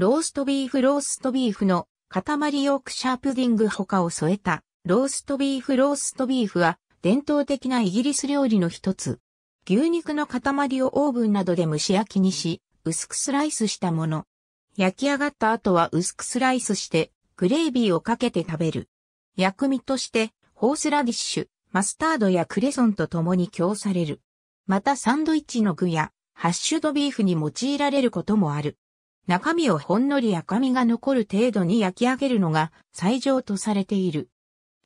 ローストビーフローストビーフの塊ヨークシャープディング他を添えたローストビーフローストビーフは伝統的なイギリス料理の一つ。牛肉の塊をオーブンなどで蒸し焼きにし、薄くスライスしたもの。焼き上がった後は薄くスライスして、グレービーをかけて食べる。薬味として、ホースラディッシュ、マスタードやクレソンと共に供される。またサンドイッチの具や、ハッシュドビーフに用いられることもある。中身をほんのり赤みが残る程度に焼き上げるのが最上とされている。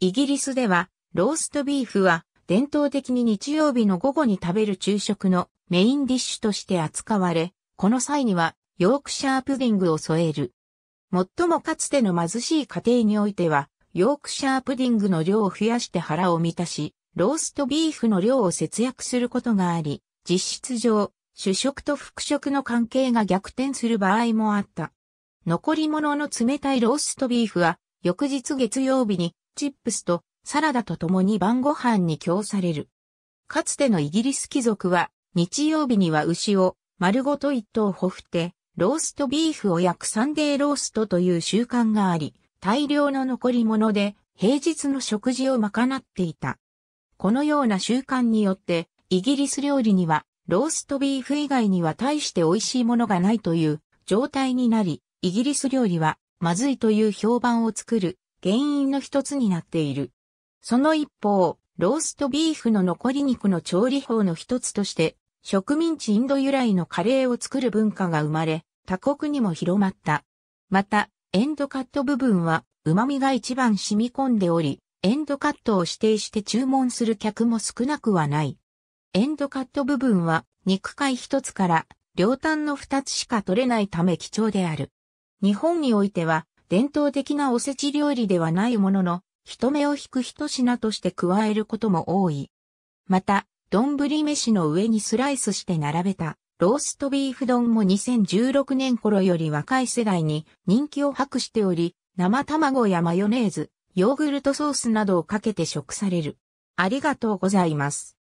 イギリスでは、ローストビーフは伝統的に日曜日の午後に食べる昼食のメインディッシュとして扱われ、この際にはヨークシャープディングを添える。最もかつての貧しい家庭においては、ヨークシャープディングの量を増やして腹を満たし、ローストビーフの量を節約することがあり、実質上、主食と副食の関係が逆転する場合もあった。残り物の冷たいローストビーフは、翌日月曜日に、チップスとサラダと共に晩ご飯に供される。かつてのイギリス貴族は、日曜日には牛を丸ごと一頭ほふって、ローストビーフを焼くサンデーローストという習慣があり、大量の残り物で平日の食事を賄っていた。このような習慣によって、イギリス料理にはローストビーフ以外には大して美味しいものがないという状態になり、イギリス料理はまずいという評判を作る原因の一つになっている。その一方、ローストビーフの残り肉の調理法の一つとして、植民地インド由来のカレーを作る文化が生まれ、他国にも広まった。また、エンドカット部分は旨味が一番染み込んでおり、エンドカットを指定して注文する客も少なくはない。エンドカット部分は肉塊一つから両端の二つしか取れないため貴重である。日本においては伝統的なおせち料理ではないものの、人目を引く一品として加えることも多い。また、丼飯の上にスライスして並べたローストビーフ丼も2016年頃より若い世代に人気を博しており、生卵やマヨネーズ、ヨーグルトソースなどをかけて食される。ありがとうございます。